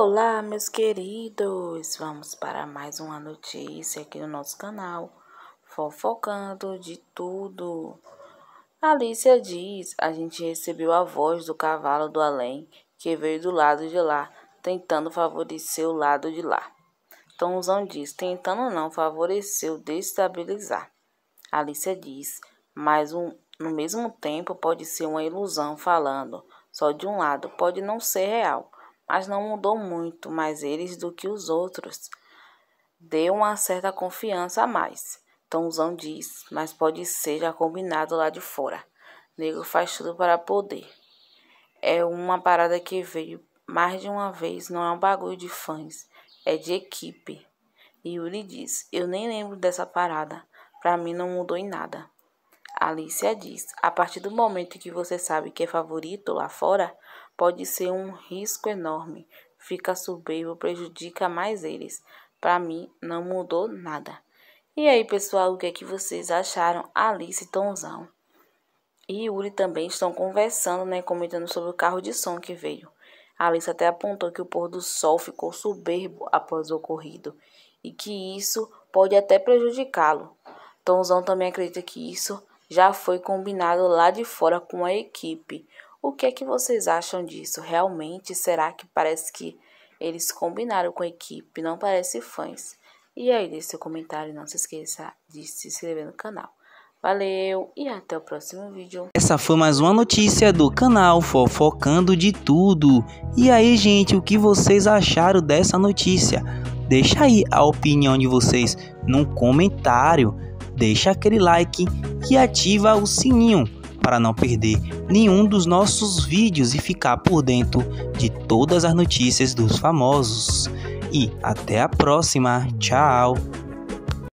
Olá, meus queridos! Vamos para mais uma notícia aqui no nosso canal, fofocando de tudo. Alicia diz: A gente recebeu a voz do cavalo do além que veio do lado de lá, tentando favorecer o lado de lá. Tomzão diz: Tentando não, favorecer, destabilizar. Alicia diz: Mas um, no mesmo tempo pode ser uma ilusão falando só de um lado, pode não ser real mas não mudou muito mais eles do que os outros. Deu uma certa confiança a mais. Tomzão então, diz, mas pode ser já combinado lá de fora. Negro faz tudo para poder. É uma parada que veio mais de uma vez, não é um bagulho de fãs, é de equipe. E Yuri diz, eu nem lembro dessa parada, pra mim não mudou em nada. Alicia diz, a partir do momento que você sabe que é favorito lá fora, pode ser um risco enorme. Fica soberbo, prejudica mais eles. Para mim, não mudou nada. E aí, pessoal, o que é que vocês acharam? Alice e Tonzão. E Yuri também estão conversando, né, comentando sobre o carro de som que veio. Alice até apontou que o pôr do sol ficou soberbo após o ocorrido e que isso pode até prejudicá-lo. Tonzão também acredita que isso já foi combinado lá de fora com a equipe, o que é que vocês acham disso? Realmente, será que parece que eles combinaram com a equipe? Não parece fãs. E aí, é deixe seu comentário e não se esqueça de se inscrever no canal. Valeu e até o próximo vídeo. Essa foi mais uma notícia do canal Fofocando de Tudo. E aí, gente, o que vocês acharam dessa notícia? Deixa aí a opinião de vocês num comentário, deixa aquele like e ativa o sininho para não perder nenhum dos nossos vídeos e ficar por dentro de todas as notícias dos famosos. E até a próxima, tchau!